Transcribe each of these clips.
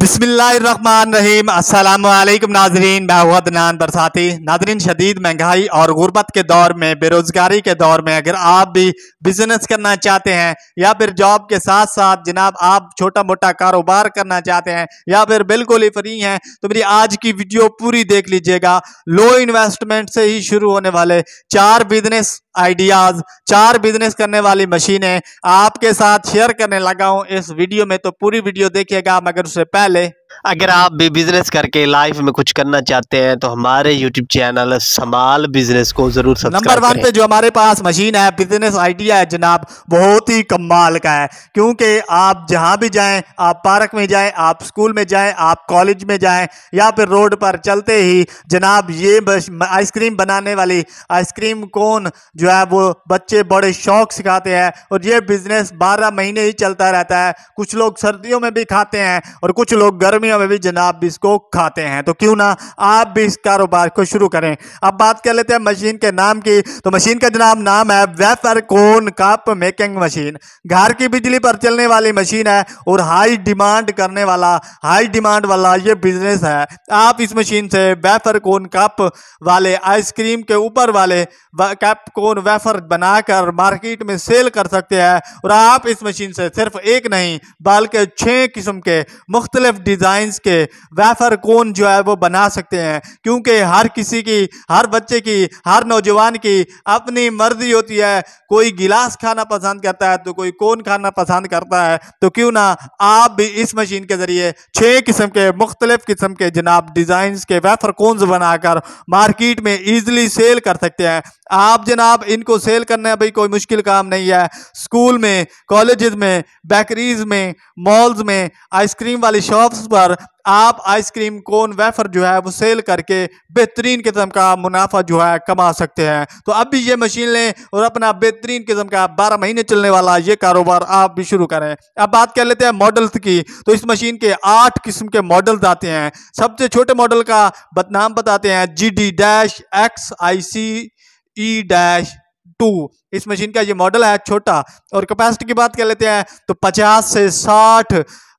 बिसमीम असलकम नाजरीन मैं बरसाती नाजरीन शदीद महंगाई और गुर्बत के दौर में बेरोज़गारी के दौर में अगर आप भी बिजनेस करना चाहते हैं या फिर जॉब के साथ साथ जनाब आप छोटा मोटा कारोबार करना चाहते हैं या फिर बिल्कुल ही फ्री हैं तो मेरी आज की वीडियो पूरी देख लीजिएगा लो इन्वेस्टमेंट से ही शुरू होने वाले चार बिजनेस आइडियाज चार बिजनेस करने वाली मशीनें आपके साथ शेयर करने लगा हूं इस वीडियो में तो पूरी वीडियो देखिएगा मगर उससे पहले अगर आप भी बिजनेस करके लाइफ में कुछ करना चाहते हैं तो हमारे यूट्यूब चैनल संभाल बिजनेस को जरूर नंबर वन पे जो हमारे पास मशीन है बिजनेस आइडिया है जनाब बहुत ही कमाल का है क्योंकि आप जहां भी जाएं आप पार्क में जाएं आप स्कूल में जाएं आप कॉलेज में जाएं या फिर रोड पर चलते ही जनाब ये आइसक्रीम बनाने वाली आइसक्रीम कौन जो है वो बच्चे बड़े शौक से खाते हैं और ये बिजनेस बारह महीने ही चलता रहता है कुछ लोग सर्दियों में भी खाते हैं और कुछ लोग गर्म गर्मियों में भी जनाब इसको खाते हैं तो क्यों ना आप भी इस कारोबार को शुरू करें अब बात कर लेते हैं मशीन के नाम की तो मशीन का जनाब नाम है wafer cone cup making machine घर की बिजली पर चलने वाली मशीन है और हाई डिमांड करने वाला हाई डिमांड वाला ये बिजनेस है आप इस मशीन से वेफर कोन कप वाले आइसक्रीम के ऊपर वाले कप कोन वेफर बनाकर मार्केट में सेल कर सकते हैं और आप इस मशीन से सिर्फ एक नहीं बल्कि छः किस्म के मुख्तलिफ डिज़ाइन डिजाइन के वेफर कोन जो है वो बना सकते हैं क्योंकि हर किसी की हर बच्चे की हर नौजवान की अपनी मर्जी होती है कोई गिलास खाना पसंद करता है तो कोई कोन खाना पसंद करता है तो क्यों ना आप भी इस मशीन के ज़रिए छह किस्म के मुख्तलिफ़ किस्म के जनाब डिजाइन के वेफर कोन्स बनाकर मार्केट में इजिली सेल कर सकते हैं आप जनाब इनको सेल करना भाई कोई मुश्किल काम नहीं है स्कूल में कॉलेज में बेकरीज में मॉल्स में आइसक्रीम वाली शॉप्स पर पर आप आइसक्रीम कोन वेफर जो है वो सेल करके बेहतरीन किस्म का मुनाफा जो है कमा सकते हैं तो अब भी ये मशीन लें और अपना बेहतरीन किस्म का बारह महीने चलने वाला ये कारोबार आप भी शुरू करें अब बात कर लेते हैं मॉडल्स की तो इस मशीन के आठ किस्म के मॉडल्स आते हैं सबसे छोटे मॉडल का बदनाम बताते हैं G D dash X I C E dash two इस मशीन का ये मॉडल है छोटा और कैपेसिटी की बात कर लेते हैं तो पचास से साठ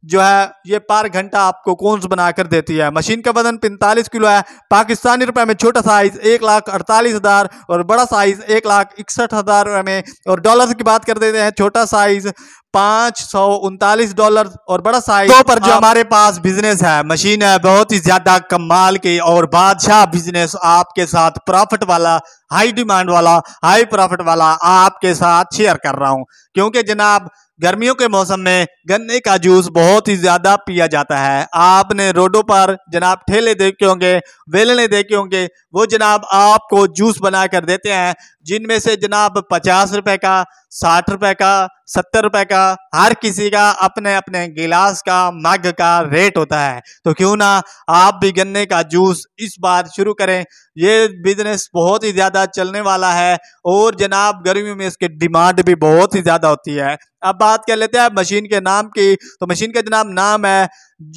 जो है ये पार घंटा आपको कौन बनाकर देती है मशीन का वजन पैंतालीस किलो है पाकिस्तानी रुपए में छोटा साइज एक लाख अड़तालीस हज़ार और बड़ा साइज एक लाख इकसठ हज़ार रुपये में और डॉलर की बात कर देते हैं छोटा साइज पाँच सौ उनतालीस डॉलर और बड़ा साइज तो पर जो हमारे पास बिजनेस है मशीन है बहुत ही ज़्यादा कमाल की और बादशाह बिजनेस आपके साथ प्रॉफिट वाला हाई डिमांड वाला हाई प्रॉफिट वाला आपके साथ शेयर कर रहा हूँ क्योंकि जनाब गर्मियों के मौसम में गन्ने का जूस बहुत ही ज़्यादा पिया जाता है आपने रोडों पर जनाब ठेले देखे होंगे वेलने देखे होंगे वो जनाब आपको जूस बना कर देते हैं जिनमें से जनाब पचास रुपए का साठ रुपए का सत्तर रुपए का हर किसी का अपने अपने गिलास का मग का रेट होता है तो क्यों ना आप भी गन्ने का जूस इस बार शुरू करें ये बिजनेस बहुत ही ज़्यादा चलने वाला है और जनाब गर्मियों में इसकी डिमांड भी बहुत ही ज़्यादा होती है अब बात कर लेते हैं मशीन के नाम की तो मशीन का जनाब नाम है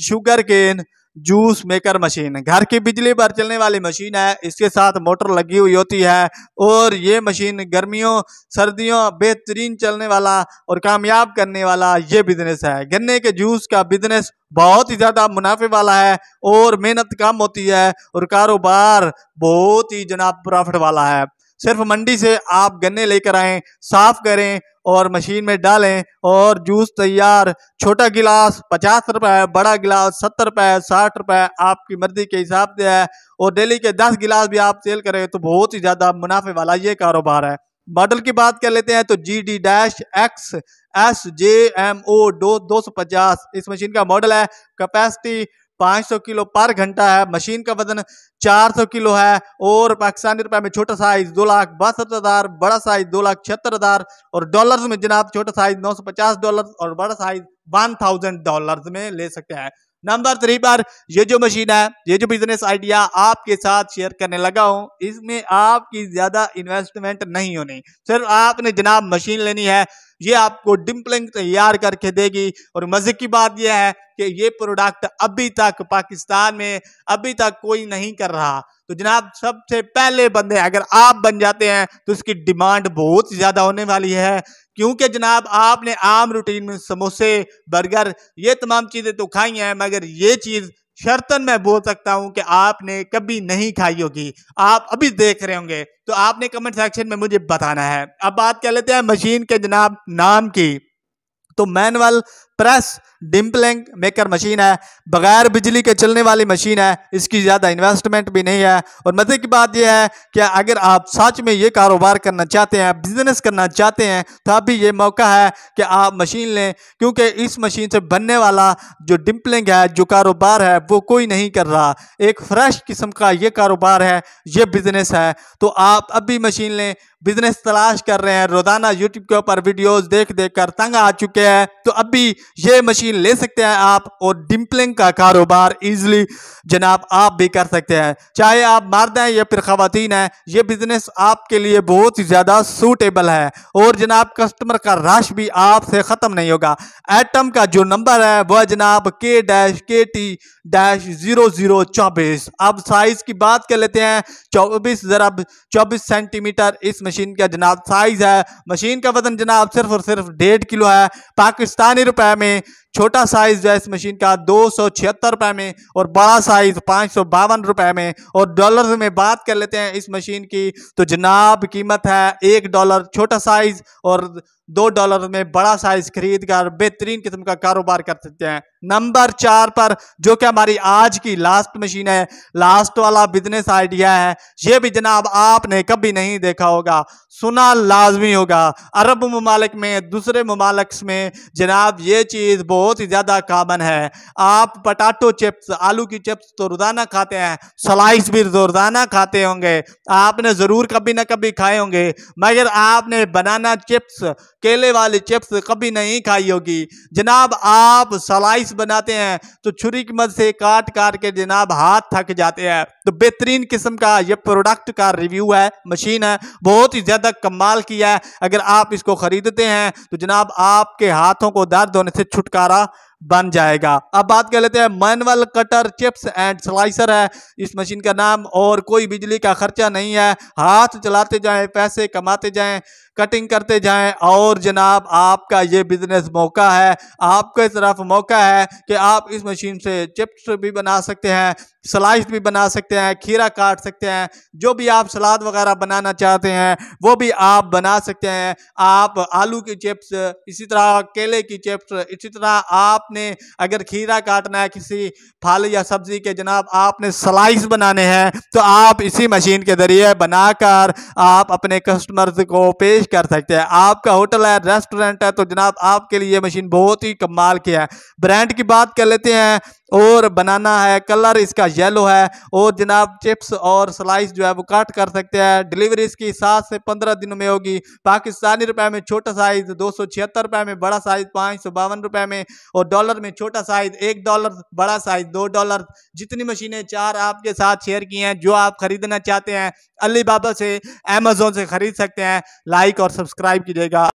sugar cane juice maker machine घर की बिजली पर चलने वाली मशीन है इसके साथ मोटर लगी हुई होती है और ये मशीन गर्मियों सर्दियों बेहतरीन चलने वाला और कामयाब करने वाला ये बिजनेस है गन्ने के जूस का बिजनेस बहुत ही ज़्यादा मुनाफे वाला है और मेहनत कम होती है और कारोबार बहुत ही जनाब प्रॉफिट वाला है सिर्फ मंडी से आप गन्ने लेकर आएँ साफ करें और मशीन में डालें और जूस तैयार छोटा गिलास पचास रुपये बड़ा गिलास सत्तर रुपये साठ रुपये आपकी मर्ज़ी के हिसाब से है और डेली के दस गिलास भी आप सेल करें तो बहुत ही ज़्यादा मुनाफे वाला ये कारोबार है मॉडल की बात कर लेते हैं तो G D dash X S J M O दो दो सौ पचास इस मशीन का मॉडल है कैपेसिटी 500 किलो पर घंटा है मशीन का वजन 400 किलो है और पाकिस्तानी रुपए में छोटा साइज दो लाख बासठ हज़ार बड़ा साइज दो लाख छिहत्तर हज़ार और डॉलर्स में जनाब छोटा साइज 950 डॉलर्स और बड़ा साइज 1000 डॉलर्स में ले सकते हैं नंबर थ्री पर ये जो मशीन है ये जो बिजनेस आइडिया आपके साथ शेयर करने लगा हूँ इसमें आपकी ज़्यादा इन्वेस्टमेंट नहीं होनी सिर्फ आपने जनाब मशीन लेनी है ये आपको डिम्पलिंग तैयार करके देगी और मज़े की बात यह है कि ये प्रोडक्ट अभी तक पाकिस्तान में अभी तक कोई नहीं कर रहा तो जनाब सबसे पहले बंदे अगर आप बन जाते हैं तो इसकी डिमांड बहुत ज़्यादा होने वाली है क्योंकि जनाब आपने आम रूटीन में समोसे बर्गर ये तमाम चीज़ें तो खाई हैं मगर ये चीज़ शर्तन मैं बोल सकता हूं कि आपने कभी नहीं खाई होगी आप अभी देख रहे होंगे तो आपने कमेंट सेक्शन में मुझे बताना है अब बात कर लेते हैं मशीन के जनाब नाम की तो manual press dumpling maker machine है बगैर बिजली के चलने वाली मशीन है इसकी ज़्यादा इन्वेस्टमेंट भी नहीं है और मज़े की बात यह है कि अगर आप सच में ये कारोबार करना चाहते हैं बिजनेस करना चाहते हैं तो अभी ये मौका है कि आप मशीन लें क्योंकि इस मशीन से बनने वाला जो डिम्पलिंग है जो कारोबार है वो कोई नहीं कर रहा एक फ्रेश किस्म का ये कारोबार है ये बिज़नेस है तो आप अभी मशीन लें बिजनेस तलाश कर रहे हैं रोज़ाना यूट्यूब के ऊपर वीडियोज़ देख देख कर तंग आ चुके हैं तो अभी ये मशीन मशीन ले सकते हैं आप और डिम्पलिंग का कारोबार इजीली जनाब आप भी कर सकते हैं चाहे आप मर्द हैं या फिर खातन हैं ये बिज़नेस आपके लिए बहुत ही ज़्यादा सूटेबल है और जनाब कस्टमर का रश भी आपसे ख़त्म नहीं होगा एटम का जो नंबर है वह जनाब के डैश के टी डैश ज़ीरो ज़ीरो चौबीस अब साइज़ की बात कर लेते हैं चौबीस जरा चौबीस सेंटीमीटर इस मशीन का जनाब साइज़ है मशीन का वजन जनाब सिर्फ और सिर्फ डेढ़ किलो है पाकिस्तानी रुपए में छोटा साइज जो है इस मशीन का दो सौ छिहत्तर में और बड़ा साइज पांच रुपए बावन में और डॉलर में बात कर लेते हैं इस मशीन की तो जनाब कीमत है एक डॉलर छोटा साइज और दो डॉलर में बड़ा साइज खरीद कर बेहतरीन किस्म का कारोबार कर सकते हैं नंबर चार पर जो कि हमारी आज की लास्ट मशीन है लास्ट वाला बिजनेस आइडिया है ये भी जनाब आपने कभी नहीं देखा होगा सुना लाजमी होगा अरब ममालिक में दूसरे ममालिक में जनाब ये चीज़ बहुत ही ज़्यादा कामन है आप पटाटो चिप्स आलू की चिप्स तो रोज़ाना खाते हैं सलाइस भी रोज़ाना खाते होंगे आपने ज़रूर कभी ना कभी खाए होंगे मगर आपने बनाना चिप्स केले वाली चिप्स कभी नहीं खाई होगी जनाब आप सलाइस बनाते हैं तो छुरी की मद से काट काट के जनाब हाथ थक जाते हैं तो बेहतरीन किस्म का ये प्रोडक्ट का रिव्यू है मशीन है बहुत ही ज़्यादा कमाल की है अगर आप इसको ख़रीदते हैं तो जनाब आपके हाथों को दर्द होने से छुटकारा बन जाएगा अब बात कर लेते हैं manual cutter chips and slicer है इस मशीन का नाम और कोई बिजली का खर्चा नहीं है हाथ चलाते जाएं पैसे कमाते जाएं कटिंग करते जाएं और जनाब आपका ये बिजनेस मौका है आपके तरफ मौका है कि आप इस मशीन से चिप्स भी बना सकते हैं सलाइस भी बना सकते हैं खीरा काट सकते हैं जो भी आप सलाद वगैरह बनाना चाहते हैं वो भी आप बना सकते हैं आप आलू की चिप्स इसी तरह केले की चिप्स इसी तरह आपने अगर खीरा काटना है किसी फल या सब्ज़ी के जनाब आपने स्लाइस बनाने हैं तो आप इसी मशीन के ज़रिए बनाकर आप अपने कस्टमर्स को पेश कर सकते हैं आपका होटल है रेस्टोरेंट है तो जनाब आपके लिए ये मशीन बहुत ही कमाल की है ब्रांड की बात कर लेते हैं और बनाना है कलर इसका येलो है और जनाब चिप्स और स्लाइस जो है वो काट कर सकते हैं डिलीवरी इसकी सात से पंद्रह दिनों में होगी पाकिस्तानी रुपए में छोटा साइज दो सौ छिहत्तर में बड़ा साइज पाँच सौ बावन में और डॉलर में छोटा साइज एक डॉलर बड़ा साइज दो डॉलर जितनी मशीनें चार आपके साथ शेयर की हैं जो आप खरीदना चाहते हैं बाबा से अमेजोन से खरीद सकते हैं लाइक और सब्सक्राइब कीजिएगा